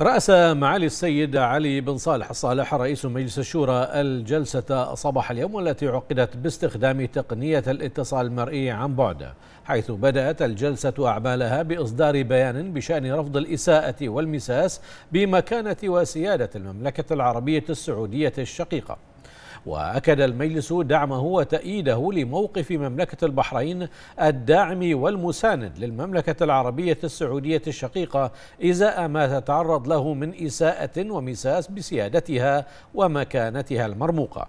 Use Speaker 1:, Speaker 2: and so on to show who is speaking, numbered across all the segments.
Speaker 1: رأس معالي السيد علي بن صالح الصالح رئيس مجلس الشورى الجلسة صباح اليوم التي عقدت باستخدام تقنية الاتصال المرئي عن بعد حيث بدأت الجلسة أعمالها بإصدار بيان بشأن رفض الإساءة والمساس بمكانة وسيادة المملكة العربية السعودية الشقيقة وأكد المجلس دعمه وتأييده لموقف مملكة البحرين الداعم والمساند للمملكة العربية السعودية الشقيقة إزاء ما تتعرض له من إساءة ومساس بسيادتها ومكانتها المرموقة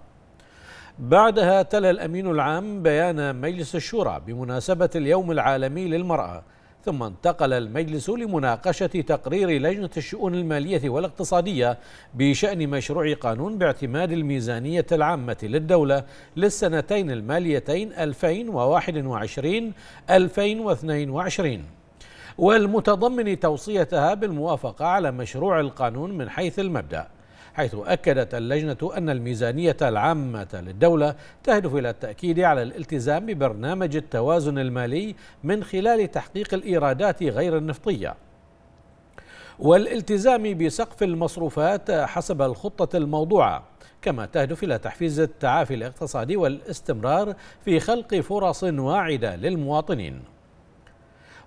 Speaker 1: بعدها تلا الأمين العام بيان مجلس الشورى بمناسبة اليوم العالمي للمرأة ثم انتقل المجلس لمناقشة تقرير لجنة الشؤون المالية والاقتصادية بشأن مشروع قانون باعتماد الميزانية العامة للدولة للسنتين الماليتين 2021 2022 والمتضمن توصيتها بالموافقة على مشروع القانون من حيث المبدأ حيث أكدت اللجنة أن الميزانية العامة للدولة تهدف إلى التأكيد على الالتزام ببرنامج التوازن المالي من خلال تحقيق الإيرادات غير النفطية والالتزام بسقف المصروفات حسب الخطة الموضوعة كما تهدف إلى تحفيز التعافي الاقتصادي والاستمرار في خلق فرص واعدة للمواطنين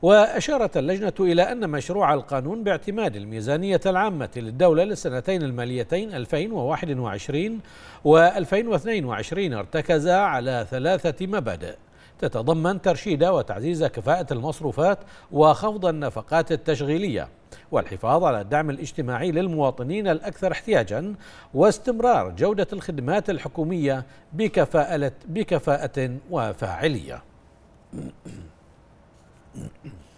Speaker 1: وأشارت اللجنة إلى أن مشروع القانون باعتماد الميزانية العامة للدولة للسنتين الماليتين 2021 و2022 ارتكز على ثلاثة مبادئ تتضمن ترشيد وتعزيز كفاءة المصروفات وخفض النفقات التشغيلية والحفاظ على الدعم الاجتماعي للمواطنين الأكثر احتياجا واستمرار جودة الخدمات الحكومية بكفاءة, بكفاءة وفاعلية Mm-hmm.